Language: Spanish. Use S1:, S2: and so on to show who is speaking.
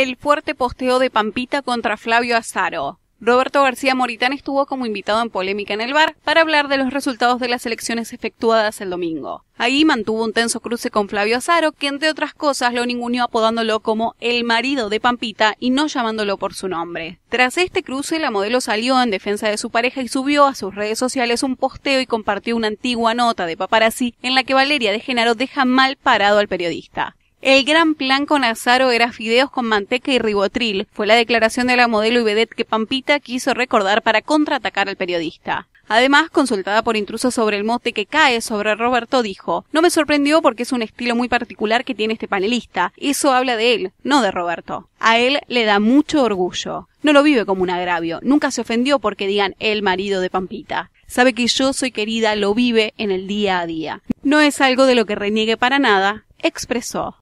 S1: El fuerte posteo de Pampita contra Flavio Azaro. Roberto García Moritán estuvo como invitado en polémica en el bar para hablar de los resultados de las elecciones efectuadas el domingo. Ahí mantuvo un tenso cruce con Flavio Azaro, que entre otras cosas lo ninguneó apodándolo como el marido de Pampita y no llamándolo por su nombre. Tras este cruce, la modelo salió en defensa de su pareja y subió a sus redes sociales un posteo y compartió una antigua nota de paparazzi en la que Valeria de Genaro deja mal parado al periodista. El gran plan con Azaro era fideos con manteca y ribotril, fue la declaración de la modelo y vedette que Pampita quiso recordar para contraatacar al periodista. Además, consultada por intrusos sobre el mote que cae sobre Roberto, dijo, no me sorprendió porque es un estilo muy particular que tiene este panelista. Eso habla de él, no de Roberto. A él le da mucho orgullo. No lo vive como un agravio, nunca se ofendió porque digan el marido de Pampita sabe que yo soy querida, lo vive en el día a día. No es algo de lo que reniegue para nada, expresó.